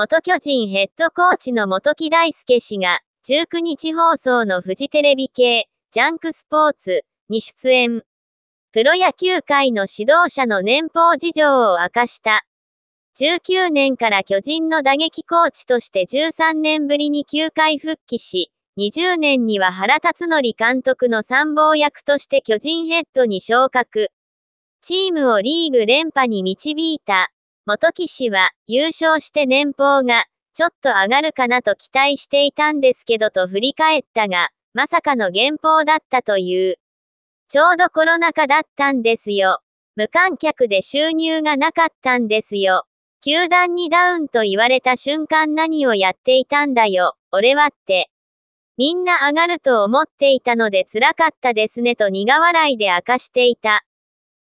元巨人ヘッドコーチの元木大輔氏が、19日放送のフジテレビ系、ジャンクスポーツに出演。プロ野球界の指導者の年俸事情を明かした。19年から巨人の打撃コーチとして13年ぶりに球界復帰し、20年には原辰則監督の参謀役として巨人ヘッドに昇格。チームをリーグ連覇に導いた。元木氏は、優勝して年俸が、ちょっと上がるかなと期待していたんですけどと振り返ったが、まさかの減俸だったという。ちょうどコロナ禍だったんですよ。無観客で収入がなかったんですよ。球団にダウンと言われた瞬間何をやっていたんだよ、俺はって。みんな上がると思っていたので辛かったですねと苦笑いで明かしていた。